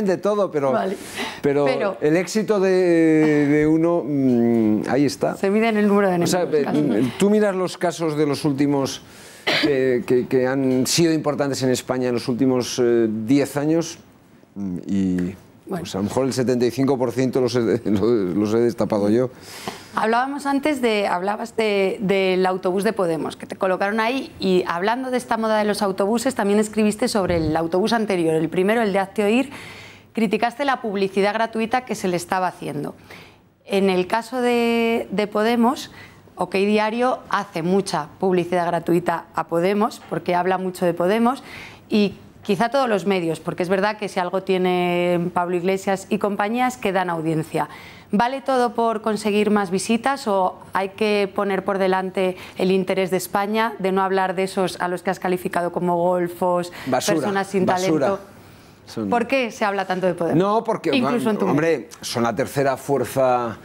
de todo, pero, pero, el éxito de, uno, mm, ahí está. Se mide en el número de enemigos. Eh, mm, tú miras los casos de los últimos eh, que, han sido importantes en España en los últimos 10 eh, años mm, y pues, a lo mejor el 75% los he, he destapado yo. Hablábamos antes de, hablabas del autobús de Podemos, que te colocaron ahí, y hablando de esta moda de los autobuses, también escribiste sobre el autobús anterior, el primero, el de Hazte Oír, criticaste la publicidad gratuita que se le estaba haciendo. En el caso de, de Podemos, OK Diario hace mucha publicidad gratuita a Podemos, porque habla mucho de Podemos, y quizá todos los medios, porque es verdad que si algo tienen Pablo Iglesias y compañías, que dan audiencia. ¿Vale todo por conseguir más visitas o hay que poner por delante el interés de España, de no hablar de esos a los que has calificado como golfos, personas sin talento? ¿Por qué se habla tanto de poder? No, porque, hombre, son la tercera fuerza...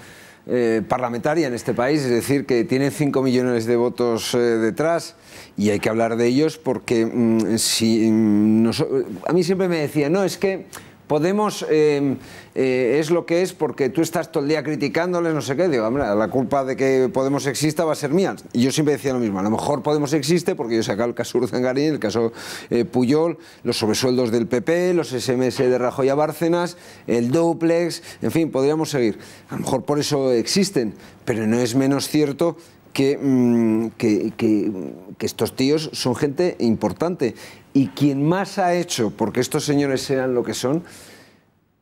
Eh, parlamentaria en este país, es decir, que tienen 5 millones de votos eh, detrás y hay que hablar de ellos porque mm, si, mm, a mí siempre me decía, no, es que Podemos em, eh, es lo que es porque tú estás todo el día criticándoles, no sé qué. Digo, la culpa de que Podemos exista va a ser mía. Y yo siempre decía lo mismo. A lo mejor Podemos existe porque yo sacado el caso Urzangarín, el caso eh, Puyol, los sobresueldos del PP, los SMS de Rajoy a Bárcenas, el duplex, en fin, podríamos seguir. A lo mejor por eso existen, pero no es menos cierto Mm, que, estos tíos son gente importante. Y quien más ha hecho porque estos señores sean lo que son,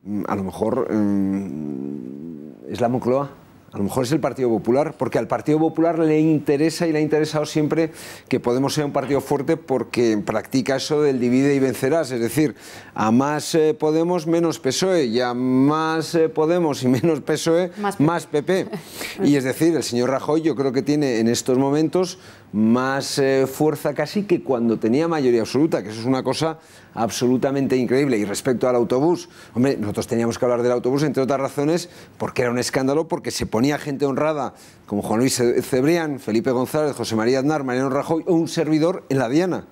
mm, a lo mejor mm, es la Moncloa. A lo mejor es el Partido Popular, porque al Partido Popular le interesa y le ha interesado siempre que Podemos sea un partido fuerte porque practica eso del divide y vencerás. Es decir, a más eh, Podemos, menos PSOE, y a más eh, Podemos y menos PSOE, más PP. Y es decir, el señor Rajoy yo creo que tiene en estos momentos más eh, fuerza casi que cuando tenía mayoría absoluta, que eso es una cosa absolutamente increíble. Y respecto al autobús, hombre, nosotros teníamos que hablar del autobús, entre otras razones, porque era un escándalo, porque se ponía gente honrada, como Juan Luis Cebrián, Felipe González, José María Aznar, Mariano Rajoy un servidor en la Diana.